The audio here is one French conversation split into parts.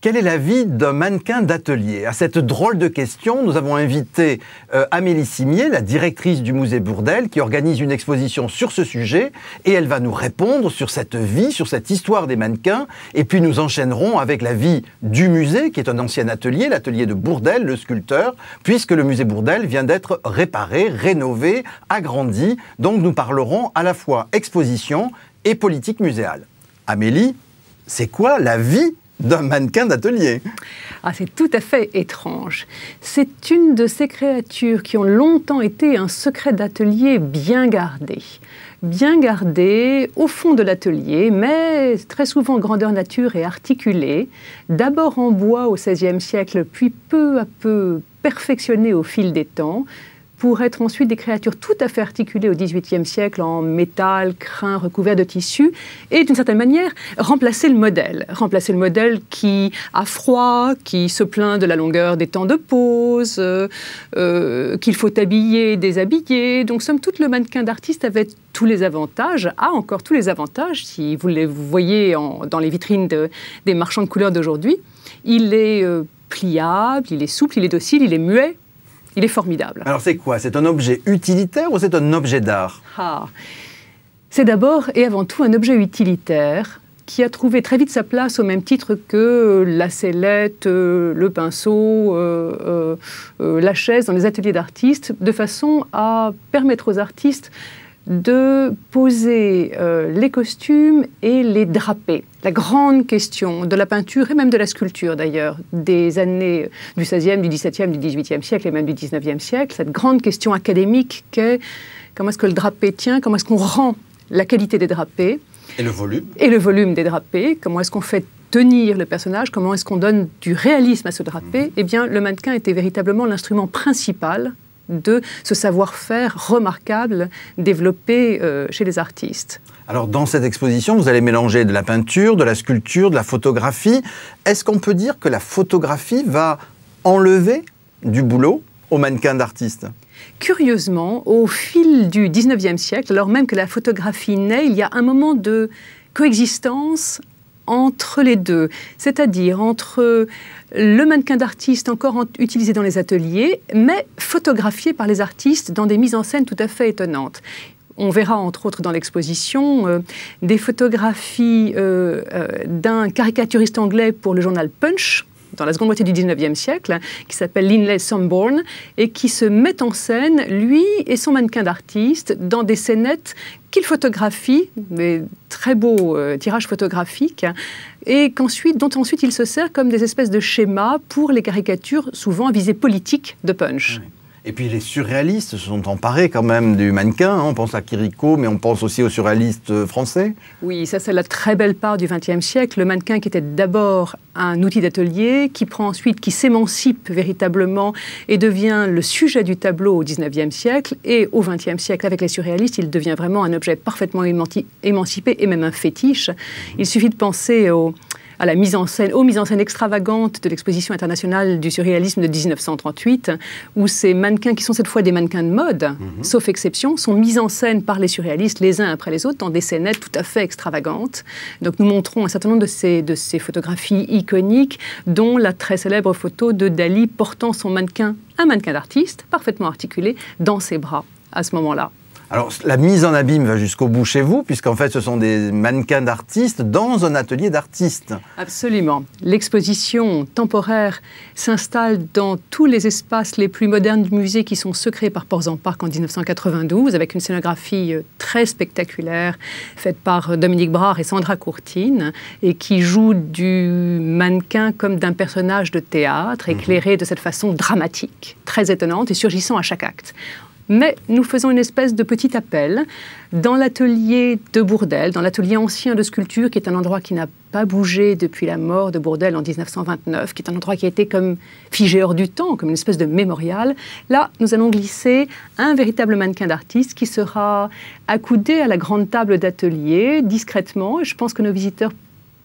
Quelle est la vie d'un mannequin d'atelier À cette drôle de question, nous avons invité euh, Amélie Simier, la directrice du musée Bourdel, qui organise une exposition sur ce sujet, et elle va nous répondre sur cette vie, sur cette histoire des mannequins, et puis nous enchaînerons avec la vie du musée, qui est un ancien atelier, l'atelier de Bourdel, le sculpteur, puisque le musée Bourdel vient d'être réparé, rénové, agrandi, donc nous parlerons à la fois exposition et politique muséale. Amélie, c'est quoi la vie d'un mannequin d'atelier. Ah, c'est tout à fait étrange. C'est une de ces créatures qui ont longtemps été un secret d'atelier bien gardé. Bien gardé au fond de l'atelier, mais très souvent grandeur nature et articulée, d'abord en bois au XVIe siècle, puis peu à peu perfectionné au fil des temps, pour être ensuite des créatures tout à fait articulées au XVIIIe siècle en métal, crin, recouvert de tissu, et d'une certaine manière remplacer le modèle. Remplacer le modèle qui a froid, qui se plaint de la longueur des temps de pause, euh, euh, qu'il faut habiller, déshabiller. Donc, somme toute, le mannequin d'artiste avait tous les avantages, a encore tous les avantages, si vous les voyez dans les vitrines des marchands de couleurs d'aujourd'hui. Il est euh, pliable, il est souple, il est docile, il est muet, il est formidable. Alors c'est quoi C'est un objet utilitaire ou c'est un objet d'art ah. C'est d'abord et avant tout un objet utilitaire qui a trouvé très vite sa place au même titre que la sellette, euh, le pinceau, euh, euh, la chaise dans les ateliers d'artistes, de façon à permettre aux artistes de poser euh, les costumes et les draper. La grande question de la peinture et même de la sculpture d'ailleurs, des années euh, du 16e, du 17 du 18 siècle et même du 19e siècle, cette grande question académique qu'est comment est-ce que le drapé tient, comment est-ce qu'on rend la qualité des drapés. Et le volume. Et le volume des drapés, comment est-ce qu'on fait tenir le personnage, comment est-ce qu'on donne du réalisme à ce drapé, eh bien, le mannequin était véritablement l'instrument principal de ce savoir-faire remarquable développé euh, chez les artistes. Alors dans cette exposition, vous allez mélanger de la peinture, de la sculpture, de la photographie. Est-ce qu'on peut dire que la photographie va enlever du boulot aux mannequins d'artistes Curieusement, au fil du 19e siècle, alors même que la photographie naît, il y a un moment de coexistence entre les deux, c'est-à-dire entre le mannequin d'artiste encore utilisé dans les ateliers, mais photographié par les artistes dans des mises en scène tout à fait étonnantes. On verra entre autres dans l'exposition euh, des photographies euh, euh, d'un caricaturiste anglais pour le journal Punch, dans la seconde moitié du 19e siècle, qui s'appelle Linley Somborn, et qui se met en scène, lui et son mannequin d'artiste, dans des scénettes qu'il photographie, des très beaux euh, tirages photographiques, et qu'ensuite, dont ensuite il se sert comme des espèces de schémas pour les caricatures souvent à visée politique de Punch. Et puis les surréalistes se sont emparés quand même du mannequin. Hein. On pense à Quirico, mais on pense aussi aux surréalistes français. Oui, ça c'est la très belle part du XXe siècle. Le mannequin qui était d'abord un outil d'atelier, qui prend ensuite, qui s'émancipe véritablement et devient le sujet du tableau au XIXe siècle. Et au XXe siècle, avec les surréalistes, il devient vraiment un objet parfaitement émancipé et même un fétiche. Il suffit de penser au à la mise en scène, aux mises en scène extravagantes de l'exposition internationale du surréalisme de 1938, où ces mannequins, qui sont cette fois des mannequins de mode, mhm. sauf exception, sont mis en scène par les surréalistes les uns après les autres dans des scénettes tout à fait extravagantes. Donc nous montrons un certain nombre de ces photographies iconiques, dont la très célèbre photo de Dali portant son mannequin, un mannequin d'artiste, parfaitement articulé, dans ses bras à ce moment-là. Alors, la mise en abîme va jusqu'au bout chez vous, puisqu'en fait, ce sont des mannequins d'artistes dans un atelier d'artistes. Absolument. L'exposition temporaire s'installe dans tous les espaces les plus modernes du musée qui sont secrets par Ports en Parc en 1992, avec une scénographie euh, très spectaculaire faite par euh, Dominique Brard et Sandra Courtine, et qui joue du mannequin comme d'un personnage de théâtre, mhm. éclairé de cette façon dramatique, très étonnante et surgissant à chaque acte. Mais nous faisons une espèce de petit appel dans l'atelier de Bourdel, dans l'atelier ancien de sculpture, qui est un endroit qui n'a pas bougé depuis la mort de Bourdel en 1929, qui est un endroit qui a été comme figé hors du temps, comme une espèce de mémorial. Là, nous allons glisser un véritable mannequin d'artiste qui sera accoudé à la grande table d'atelier discrètement. Je pense que nos visiteurs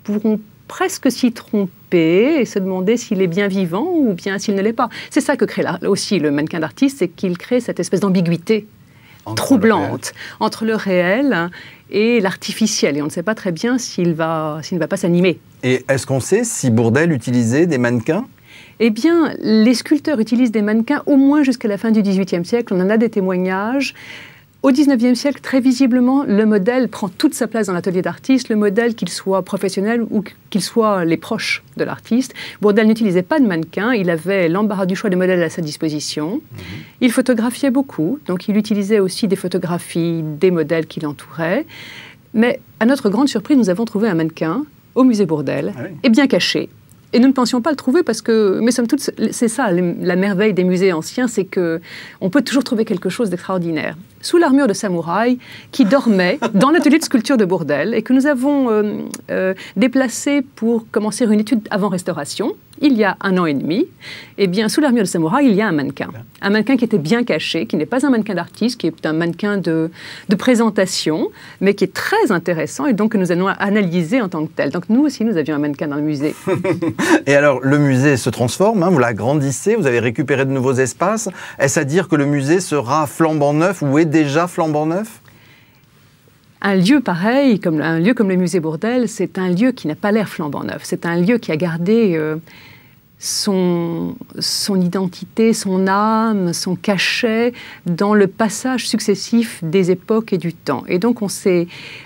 pourront presque s'y tromper et se demander s'il est bien vivant ou bien s'il ne l'est pas. C'est ça que crée là aussi le mannequin d'artiste, c'est qu'il crée cette espèce d'ambiguïté troublante entre le réel et l'artificiel. Et on ne sait pas très bien s'il, va, s'il ne va pas s'animer. Et est-ce qu'on sait si Bourdel utilisait des mannequins eh bien, les sculpteurs utilisent des mannequins au moins jusqu'à la fin du XVIIIe siècle. On en a des témoignages. Au 19e siècle, très visiblement, le modèle prend toute sa place dans l'atelier d'artiste, le modèle qu'il soit professionnel ou qu'il soit les proches de l'artiste. Bourdel n'utilisait pas de mannequin, il avait l'embarras du choix de modèles à sa disposition. Mhm. Il photographiait beaucoup, donc il utilisait aussi des photographies des modèles qui l'entouraient. Mais à notre grande surprise, nous avons trouvé un mannequin au musée Bourdel, ah et bien caché. Et nous ne pensions pas le trouver parce que, mais somme toute, c'est ça la merveille des musées anciens, c'est que on peut toujours trouver quelque chose d'extraordinaire. Sous l'armure de samouraï qui dormait dans l'atelier de sculpture de Bourdelle et que nous avons euh, euh, déplacé pour commencer une étude avant restauration il y a un an et demi, eh bien, sous l'armure de samouraï, il y a un mannequin. Un mannequin qui était bien caché, qui n'est pas un mannequin d'artiste, qui est un mannequin de, présentation, mais qui est très intéressant et donc que nous allons analyser en tant que tel. Donc nous aussi, nous avions un mannequin dans le musée. et alors, le musée se transforme, hein, vous l'agrandissez, vous avez récupéré de nouveaux espaces. Est-ce à dire que le musée sera flambant neuf ou est déjà flambant neuf un lieu pareil, comme, un lieu comme le musée Bourdel, c'est un lieu qui n'a pas l'air flambant neuf. C'est un lieu qui a gardé euh, son, identité, son âme, son cachet dans le passage successif des époques et du temps. Et donc on,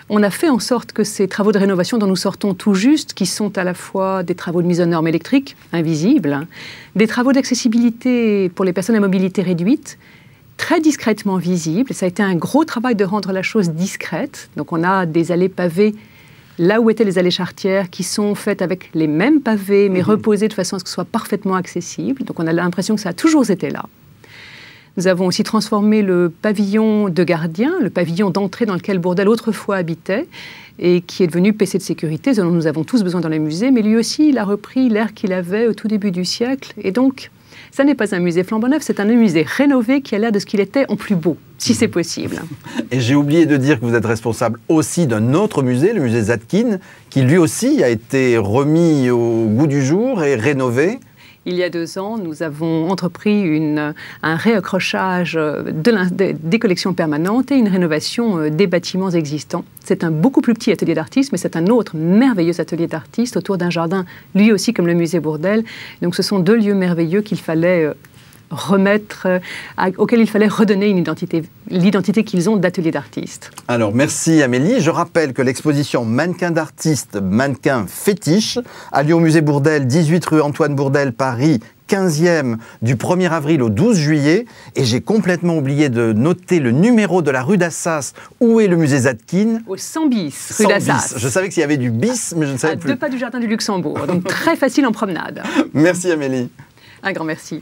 on a fait en sorte que ces travaux de rénovation dont nous sortons tout juste, qui sont à la fois des travaux de mise en norme électrique, invisibles, hein, des travaux d'accessibilité pour les personnes à mobilité réduite, très discrètement visible. Ça a été un gros travail de rendre la chose discrète. Donc on a des allées pavées là où étaient les allées chartières, qui sont faites avec les mêmes pavés, mais mhm. reposées de façon à ce que ce soit parfaitement accessible. Donc on a l'impression que ça a toujours été là. Nous avons aussi transformé le pavillon de gardien, le pavillon d'entrée dans lequel Bourdel autrefois habitait, et qui est devenu PC de sécurité, ce dont nous avons tous besoin dans les musées, mais lui aussi, il a repris l'air qu'il avait au tout début du siècle. Et donc, ça n'est pas un musée flambant neuf, c'est un musée rénové qui a l'air de ce qu'il était en plus beau, si c'est possible. Et j'ai oublié de dire que vous êtes responsable aussi d'un autre musée, le musée Zadkine, qui lui aussi a été remis au goût du jour et rénové il y a deux ans, nous avons entrepris un réaccrochage des collections permanentes et une rénovation euh, des bâtiments existants. C'est un beaucoup plus petit atelier d'artiste mais c'est un autre merveilleux atelier d'artiste autour d'un jardin, lui aussi comme le musée Bourdelle. Donc ce sont deux lieux merveilleux qu'il fallait euh, remettre, euh, auquel il fallait redonner une identité, l'identité qu'ils ont d'atelier d'artiste. Alors merci Amélie. Je rappelle que l'exposition Mannequin d'artiste, mannequin fétiche, a lieu au musée Bourdel, 18 rue Antoine Bourdel, Paris, 15e du 1er avril au 12 juillet. Et j'ai complètement oublié de noter le numéro de la rue d'Assas où est le musée Zadkine. Au 100 bis rue d'Assas. Je savais qu'il y avait du bis, mais je ne savais à Deux pas du jardin du Luxembourg. Donc très facile en promenade. Merci Amélie. Un grand merci.